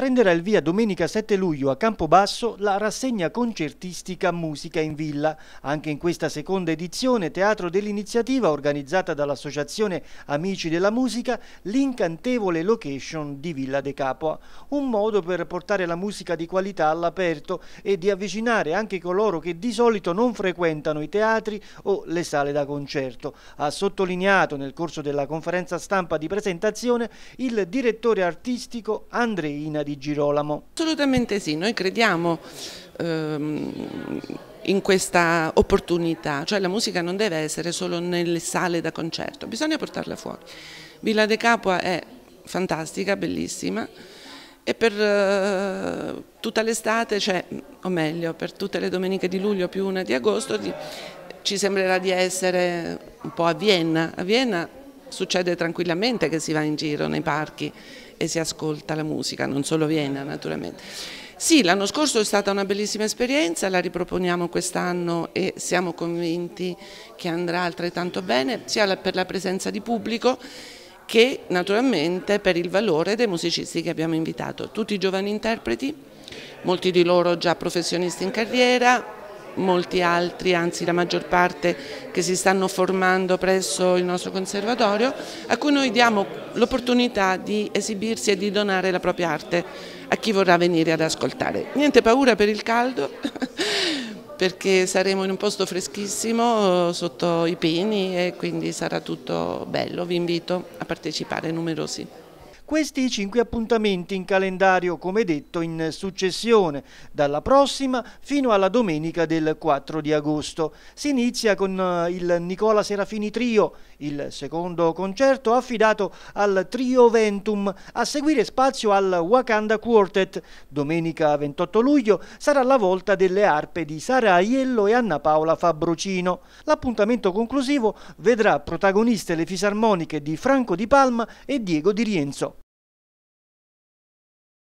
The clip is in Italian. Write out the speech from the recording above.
prenderà il via domenica 7 luglio a Campobasso la rassegna concertistica Musica in Villa. Anche in questa seconda edizione, teatro dell'iniziativa organizzata dall'Associazione Amici della Musica, l'incantevole location di Villa De Capua. Un modo per portare la musica di qualità all'aperto e di avvicinare anche coloro che di solito non frequentano i teatri o le sale da concerto. Ha sottolineato nel corso della conferenza stampa di presentazione il direttore artistico Andreina Di di Girolamo? Assolutamente sì, noi crediamo ehm, in questa opportunità, cioè la musica non deve essere solo nelle sale da concerto, bisogna portarla fuori. Villa de Capua è fantastica, bellissima e per eh, tutta l'estate, cioè, o meglio, per tutte le domeniche di luglio più una di agosto, di, ci sembrerà di essere un po' a Vienna. A Vienna Succede tranquillamente che si va in giro nei parchi e si ascolta la musica, non solo Vienna naturalmente. Sì, l'anno scorso è stata una bellissima esperienza, la riproponiamo quest'anno e siamo convinti che andrà altrettanto bene, sia per la presenza di pubblico che naturalmente per il valore dei musicisti che abbiamo invitato. Tutti giovani interpreti, molti di loro già professionisti in carriera, molti altri, anzi la maggior parte che si stanno formando presso il nostro conservatorio, a cui noi diamo l'opportunità di esibirsi e di donare la propria arte a chi vorrà venire ad ascoltare. Niente paura per il caldo, perché saremo in un posto freschissimo sotto i pini e quindi sarà tutto bello, vi invito a partecipare numerosi questi cinque appuntamenti in calendario, come detto, in successione, dalla prossima fino alla domenica del 4 di agosto. Si inizia con eh, il Nicola Serafini Trio, il secondo concerto affidato al Trio Ventum, a seguire spazio al Wakanda Quartet. Domenica 28 luglio sarà la volta delle arpe di Sara Aiello e Anna Paola Fabrocino. L'appuntamento conclusivo vedrà protagoniste le fisarmoniche di Franco Di Palma e Diego Di Rienzo.